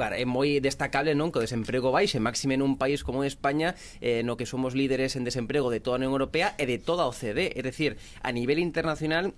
lugar, é moi destacable non que o desemprego baixe, máxime nun país como España, eh, no que somos líderes en desemprego de toda a Unión Europea e de toda a OCDE, é dicir, a nivel internacional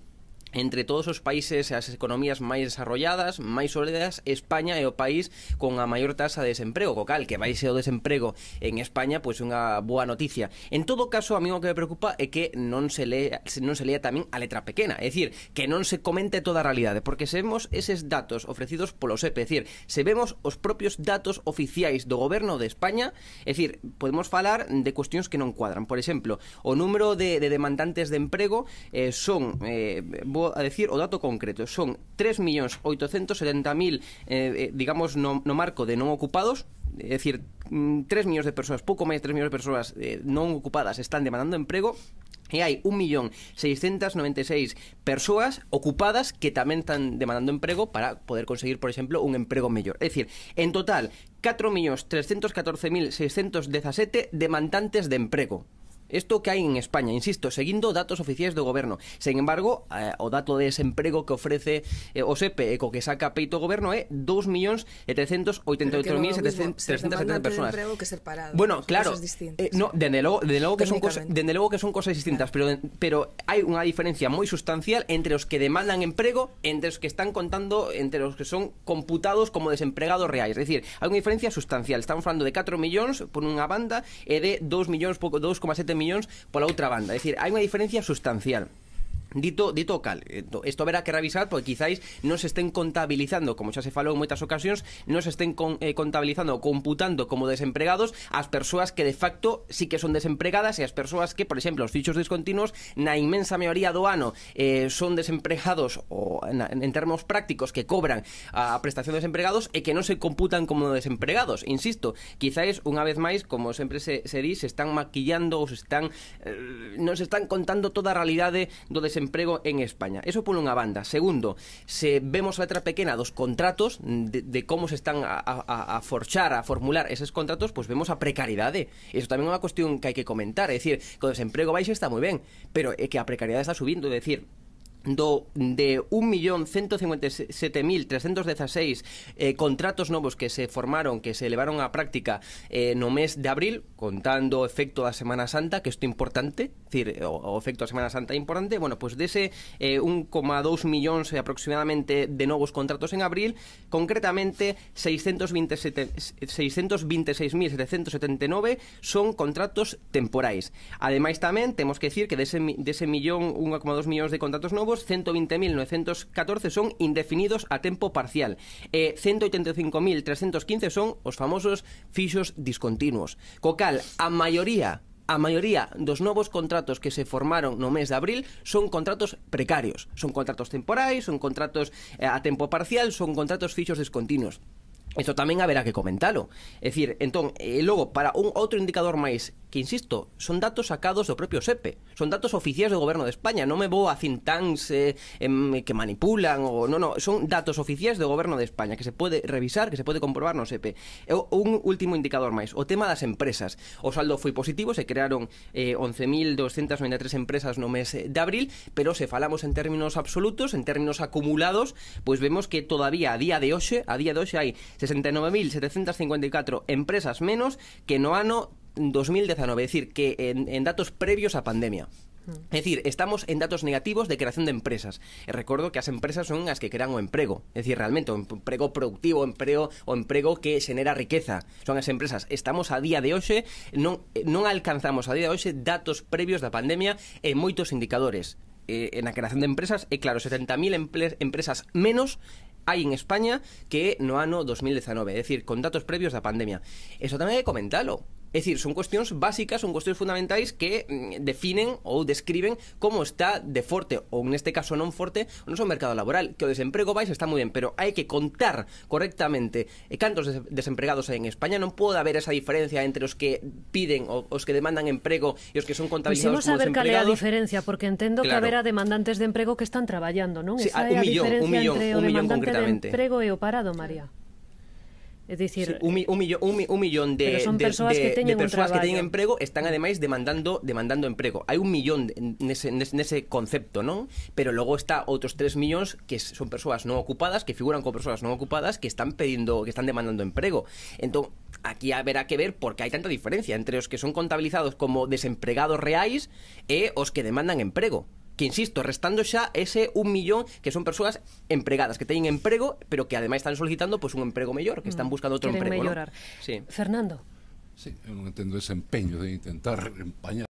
entre todos os países e as economías máis desarrolladas, máis sólidas, España é o país con a maior tasa de desemprego, co cal que vai ser o desemprego en España pois unha boa noticia. En todo caso, a mí o que me preocupa é que non se lea, non se lea tamén a letra pequena, é dicir, que non se comente toda a realidade, porque se vemos eses datos ofrecidos polo SEP, é dicir, se vemos os propios datos oficiais do goberno de España, é dicir, podemos falar de cuestións que non cuadran. Por exemplo, o número de, de demandantes de emprego eh, son eh, vou a decir o dato concreto. Son 3.870.000, eh, eh, digamos, no, no marco de non ocupados, é dicir, 3 millóns de persoas, pouco máis 3 millóns de persoas eh, non ocupadas están demandando emprego e hai 1.696 persoas ocupadas que tamén están demandando emprego para poder conseguir, por exemplo, un emprego mellor. É dicir, en total, 4.314.617 demandantes de emprego. Esto que hai en España, insisto, seguindo datos oficiais do goberno. Sen embargo, eh, o dato de desemprego que ofrece eh, o SEPE e eh, co que saca peito o goberno é 2.388.370 personas. Que ser parado, bueno, claro. Eh, no, dende logo, dende logo que son cosas, dende logo que son cosas distintas, claro. pero pero hai unha diferencia moi sustancial entre os que demandan emprego, entre os que están contando, entre os que son computados como desempregados reais, é dicir, hai unha diferencia sustancial. Estamos falando de 4 millóns por unha banda e eh, de 2 millóns pouco 2,7 millóns por la otra banda. es decir, hay una diferencia sustancial. Dito, dito cal, isto eh, verá que revisar porque quizáis non se estén contabilizando, como xa se falou en moitas ocasións, non se estén con, eh, contabilizando ou computando como desempregados as persoas que de facto sí que son desempregadas e as persoas que, por exemplo, os fichos discontinuos na inmensa maioría do ano eh, son desempregados o, en, en termos prácticos que cobran a prestación de desempregados e que non se computan como desempregados. Insisto, quizáis unha vez máis, como sempre se, se di, se están maquillando ou se están eh, non se están contando toda a realidade do desempregado emprego en España. Eso por unha banda. Segundo, se vemos a letra pequena dos contratos, de, de como se están a, a, a forchar, a formular eses contratos, pois pues vemos a precariedade. Eso tamén é unha cuestión que hai que comentar. É dicir, que o desemprego baixo está moi ben, pero é que a precariedade está subindo. É dicir, do de 1.157.316 eh, contratos novos que se formaron, que se levaron á práctica eh, no mes de abril, contando o efecto da Semana Santa, que isto é importante, decir, o, o efecto da Semana Santa é importante, bueno, pois pues dese eh, 1,2 millóns aproximadamente de novos contratos en abril, concretamente 626.779 son contratos temporais. Ademais tamén temos que decir que dese, dese millón 1,2 millóns de contratos novos activos, 120.914 son indefinidos a tempo parcial, e 185.315 son os famosos fixos discontinuos. Co cal, a maioría a maioría dos novos contratos que se formaron no mes de abril son contratos precarios, son contratos temporais, son contratos eh, a tempo parcial, son contratos fixos descontinuos. Isto tamén haberá que comentalo. É dicir, entón, e eh, logo, para un outro indicador máis que insisto, son datos sacados do propio SEPE, son datos oficiais do goberno de España, non me vou a cintáns eh, em, que manipulan ou non, non, son datos oficiais do goberno de España que se pode revisar, que se pode comprobar no SEPE. E un último indicador máis, o tema das empresas. O saldo foi positivo, se crearon eh, 11.293 empresas no mes eh, de abril, pero se falamos en términos absolutos, en términos acumulados, pois pues vemos que todavía a día de hoxe, a día de hoxe hai 69.754 empresas menos que no ano 2019, es decir, que en, en datos previos a pandemia. Es decir, estamos en datos negativos de creación de empresas. Recuerdo que as empresas son as que crean o emprego, Es decir, realmente, o emprego productivo, o emprego, o emprego que genera riqueza. Son as empresas. Estamos a día de hoxe, non, non alcanzamos a día de hoxe datos previos da pandemia en moitos indicadores. Eh, en la creación de empresas, é eh, claro, 70.000 empresas menos hai en España que no ano 2019, Es decir, con datos previos da pandemia. Eso tamén hai que comentalo É dicir, son cuestións básicas, son cuestións fundamentais que mm, definen ou describen como está de forte ou neste caso non forte o noso mercado laboral, que o desemprego vai está moi ben, pero hai que contar correctamente e eh, cantos des desempregados hai en España, non pode haber esa diferencia entre os que piden ou os que demandan emprego e os que son contabilizados desempregados. como saber cal é a diferencia, porque entendo claro. que haberá demandantes de emprego que están traballando, non? Sí, esa ah, un é a millón, diferencia un millón, entre un o millón concretamente. de emprego e o parado, María. É dicir, sí, un, un, millón, un, un millón de, son de, persoas de, que teñen de persoas que teñen emprego están ademais demandando demandando emprego. Hai un millón nese, nese concepto, non? Pero logo está outros 3 millóns que son persoas non ocupadas, que figuran como persoas non ocupadas, que están pedindo, que están demandando emprego. Entón, aquí haberá que ver porque hai tanta diferencia entre os que son contabilizados como desempregados reais e eh, os que demandan emprego que insisto, restando xa ese un millón que son persoas empregadas, que teñen emprego, pero que ademais están solicitando pois pues, un emprego mellor, que están mm, buscando outro emprego. ¿no? Sí. Fernando. Sí, eu non entendo ese empeño de intentar empañar